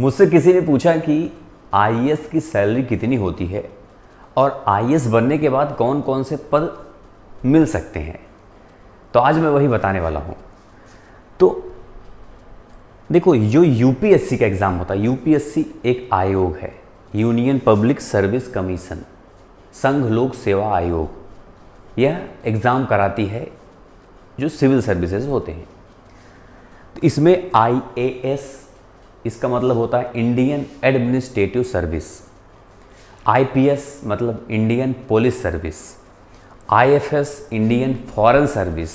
मुझसे किसी ने पूछा कि आई e की सैलरी कितनी होती है और आई e बनने के बाद कौन कौन से पद मिल सकते हैं तो आज मैं वही बताने वाला हूँ तो देखो जो यूपीएससी का एग्ज़ाम होता है यूपीएससी एक आयोग है यूनियन पब्लिक सर्विस कमीशन संघ लोक सेवा आयोग यह एग्ज़ाम कराती है जो सिविल सर्विसेज होते हैं तो इसमें आईएएस इसका मतलब होता है इंडियन एडमिनिस्ट्रेटिव सर्विस आईपीएस मतलब Indian police service IFS Indian foreign service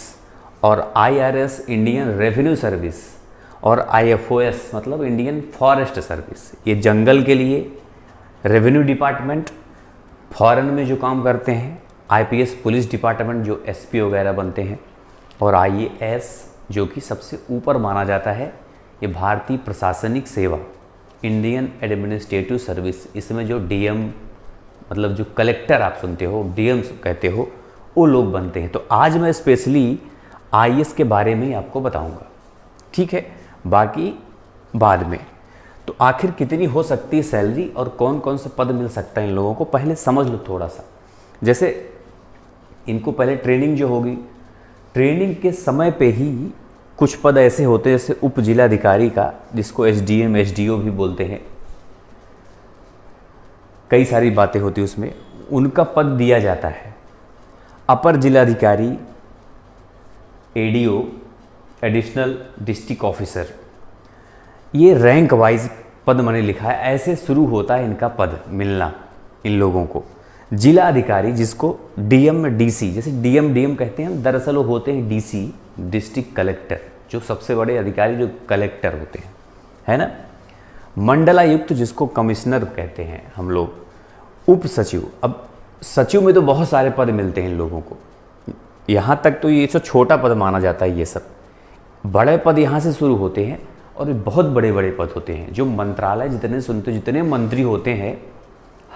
और आईआरएस इंडियन रेवेन्यू सर्विस और आईएफओएस मतलब इंडियन फॉरेस्ट सर्विस ये जंगल के लिए रेवेन्यू डिपार्टमेंट फॉरेन में जो काम करते हैं आईपीएस पुलिस डिपार्टमेंट जो एसपी वगैरह बनते हैं और आईएएस जो कि सबसे ऊपर माना जाता है ये भारतीय प्रशासनिक सेवा इंडियन एडमिनिस्ट्रेटिव सर्विस इसमें जो डीएम मतलब जो कलेक्टर आप सुनते हो डीएम कहते हो वो लोग बनते हैं तो आज मैं स्पेशली आई के बारे में ही आपको बताऊंगा ठीक है बाकी बाद में तो आखिर कितनी हो सकती है सैलरी और कौन कौन से पद मिल सकता है इन लोगों को पहले समझ लो थोड़ा सा जैसे इनको पहले ट्रेनिंग जो होगी ट्रेनिंग के समय पे ही कुछ पद ऐसे होते हैं जैसे उप जिलाधिकारी का जिसको S D M S D O भी बोलते हैं कई सारी बातें होती उसमें उनका पद दिया जाता है अपर जिलाधिकारी एडीओ एडिशनल डिस्ट्रिक्ट ऑफिसर ये रैंक वाइज पद मैंने लिखा है ऐसे शुरू होता है इनका पद मिलना इन लोगों को जिला अधिकारी जिसको डीएम डीसी जैसे डीएम डीएम कहते हैं हम दरअसल वो होते हैं डीसी डिस्ट्रिक्ट कलेक्टर जो सबसे बड़े अधिकारी जो कलेक्टर होते हैं है ना मंडलायुक्त जिसको कमिश्नर कहते हैं हम लोग उप सचिव अब सचिव में तो बहुत सारे पद मिलते हैं लोगों को यहाँ तक तो ये सब छोटा पद माना जाता है ये सब बड़े पद यहाँ से शुरू होते हैं और बहुत बड़े बड़े पद होते हैं जो मंत्रालय जितने सुनते जितने मंत्री होते हैं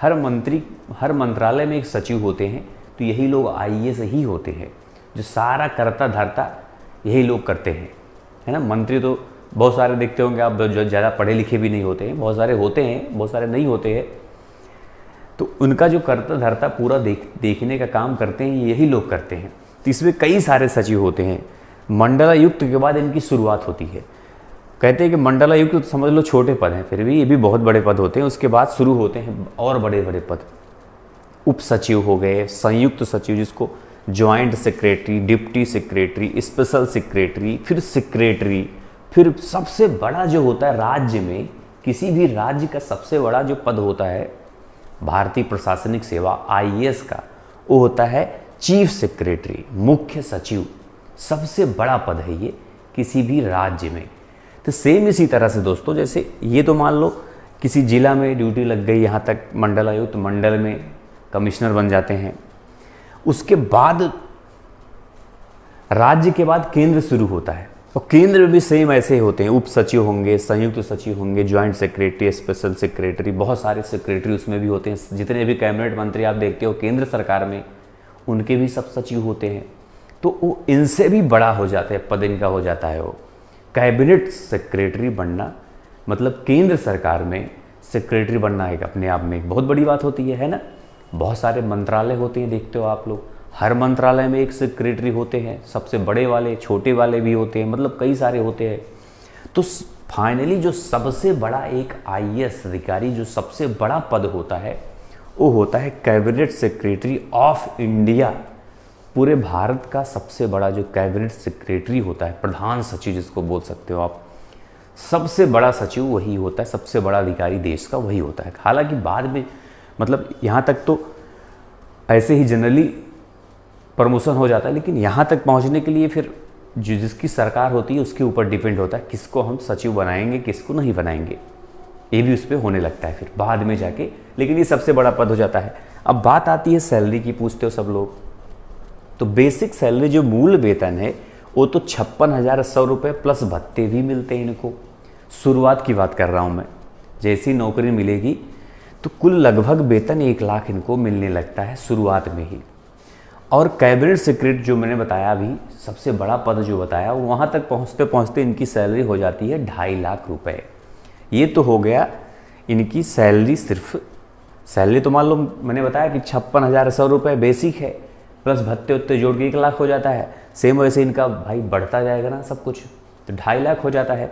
हर मंत्री हर मंत्रालय में एक सचिव होते हैं तो यही लोग आई e ही होते हैं जो सारा करता धरता यही लोग करते हैं है ना मंत्री तो बहुत सारे देखते होंगे आप जो ज़्यादा पढ़े लिखे भी नहीं होते हैं बहुत सारे होते हैं बहुत सारे नहीं होते हैं तो उनका जो करता धरता पूरा देख देखने का काम करते हैं यही लोग करते हैं तो इसमें कई सारे सचिव होते हैं मंडलायुक्त के बाद इनकी शुरुआत होती है कहते हैं कि मंडलायुक्त तो समझ लो छोटे पद हैं फिर भी ये भी बहुत बड़े पद होते हैं उसके बाद शुरू होते हैं और बड़े बड़े पद उप सचिव हो गए संयुक्त सचिव जिसको joint secretary deputy secretary special secretary फिर सेक्रेटरी फिर सबसे बड़ा जो होता है राज्य में किसी भी राज्य का सबसे बड़ा जो पद होता है भारतीय प्रशासनिक सेवा आईएएस का वो होता है चीफ सेक्रेटरी मुख्य सचिव सबसे बड़ा पद है ये किसी भी राज्य में तो सेम इसी तरह से दोस्तों जैसे ये तो मान लो किसी ज़िला में ड्यूटी लग गई यहाँ तक मंडल आयुक्त तो मंडल में कमिश्नर बन जाते हैं उसके बाद राज्य के बाद केंद्र शुरू होता है और केंद्र में भी सेम ऐसे होते हैं उप सचिव होंगे संयुक्त तो सचिव होंगे ज्वाइंट सेक्रेटरी स्पेशल सेक्रेटरी बहुत सारे सेक्रेटरी उसमें भी होते हैं जितने भी कैबिनेट मंत्री आप देखते हो केंद्र सरकार में उनके भी सब सचिव होते हैं तो वो इनसे भी बड़ा हो जाता है पद इनका हो जाता है वो कैबिनेट सेक्रेटरी बनना मतलब केंद्र सरकार में सेक्रेटरी बनना एक अपने आप में एक बहुत बड़ी बात होती है है ना बहुत सारे मंत्रालय होते हैं देखते हो आप लोग हर मंत्रालय में एक सेक्रेटरी होते हैं सबसे बड़े वाले छोटे वाले भी होते हैं मतलब कई सारे होते हैं तो फाइनली जो सबसे बड़ा एक आई अधिकारी जो सबसे बड़ा पद होता है वो होता है कैबिनेट सेक्रेटरी ऑफ इंडिया पूरे भारत का सबसे बड़ा जो कैबिनेट सेक्रेटरी होता है प्रधान सचिव जिसको बोल सकते हो आप सबसे बड़ा सचिव वही होता है सबसे बड़ा अधिकारी देश का वही होता है हालांकि बाद में मतलब यहाँ तक तो ऐसे ही जनरली प्रमोशन हो जाता है लेकिन यहाँ तक पहुँचने के लिए फिर जो जिसकी सरकार होती है उसके ऊपर डिपेंड होता है किसको हम सचिव बनाएंगे किसको नहीं बनाएंगे ये भी उस पर होने लगता है फिर बाद में जाके लेकिन ये सबसे बड़ा पद हो जाता है अब बात आती है सैलरी की पूछते हो सब लोग तो बेसिक सैलरी जो मूल वेतन है वो तो छप्पन हज़ार सौ रुपये प्लस भत्ते भी मिलते हैं इनको शुरुआत की बात कर रहा हूँ मैं जैसी नौकरी मिलेगी तो कुल लगभग वेतन एक लाख इनको मिलने लगता है शुरुआत में ही और कैबिनेट सेक्रेटरी जो मैंने बताया अभी सबसे बड़ा पद जो बताया वहाँ तक पहुँचते पहुँचते इनकी सैलरी हो जाती है ढाई लाख रुपए ये तो हो गया इनकी सैलरी सिर्फ सैलरी तो मान लो मैंने बताया कि छप्पन हज़ार सौ रुपये बेसिक है प्लस भत्ते उत्ते जोड़ के एक लाख हो जाता है सेम वैसे इनका भाई बढ़ता जाएगा ना सब कुछ तो ढाई लाख हो जाता है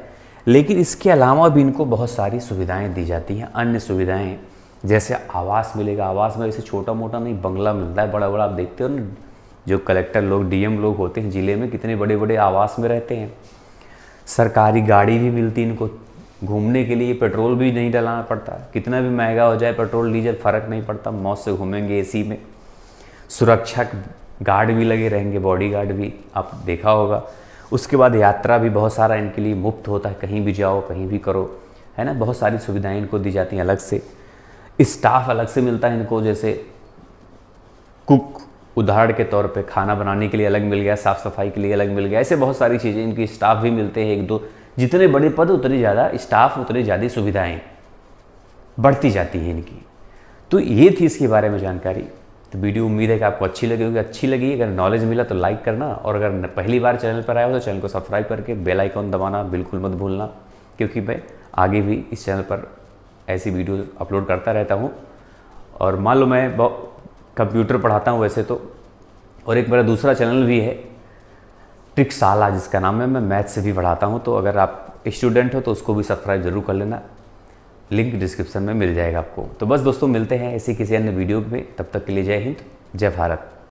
लेकिन इसके अलावा भी इनको बहुत सारी सुविधाएं दी जाती हैं अन्य सुविधाएं जैसे आवास मिलेगा आवास में वैसे छोटा मोटा नहीं बंगला मिलता है बड़ा बड़ा आप देखते हो ना जो कलेक्टर लोग डीएम लोग होते हैं ज़िले में कितने बड़े बड़े आवास में रहते हैं सरकारी गाड़ी भी मिलती इनको घूमने के लिए पेट्रोल भी नहीं डलाना पड़ता कितना भी महंगा हो जाए पेट्रोल डीजल फ़र्क नहीं पड़ता मौत से घूमेंगे ए में सुरक्षा गार्ड भी लगे रहेंगे बॉडी गार्ड भी आप देखा होगा उसके बाद यात्रा भी बहुत सारा इनके लिए मुफ्त होता है कहीं भी जाओ कहीं भी करो है ना बहुत सारी सुविधाएं इनको दी जाती हैं अलग से स्टाफ अलग से मिलता है इनको जैसे कुक उदाहरण के तौर पे खाना बनाने के लिए अलग मिल गया साफ़ सफाई के लिए अलग मिल गया ऐसे बहुत सारी चीज़ें इनकी स्टाफ भी मिलते हैं एक दो जितने बड़े पद उतने ज़्यादा स्टाफ उतने ज़्यादा सुविधाएँ बढ़ती जाती हैं इनकी तो ये थी इसके बारे में जानकारी तो वीडियो उम्मीद है कि आपको अच्छी लगी होगी अच्छी लगी अगर नॉलेज मिला तो लाइक करना और अगर पहली बार चैनल पर आया हो तो चैनल को सब्सक्राइब करके बेल आइकॉन दबाना बिल्कुल मत भूलना क्योंकि मैं आगे भी इस चैनल पर ऐसी वीडियो अपलोड करता रहता हूँ और मान लो मैं कंप्यूटर पढ़ाता हूँ वैसे तो और एक मेरा दूसरा चैनल भी है ट्रिक्साला जिसका नाम है मैं मैथ से भी पढ़ाता हूँ तो अगर आप स्टूडेंट हो तो उसको भी सब्सक्राइब जरूर कर लेना लिंक डिस्क्रिप्शन में मिल जाएगा आपको तो बस दोस्तों मिलते हैं ऐसी किसी अन्य वीडियो में तब तक के लिए जय हिंद जय भारत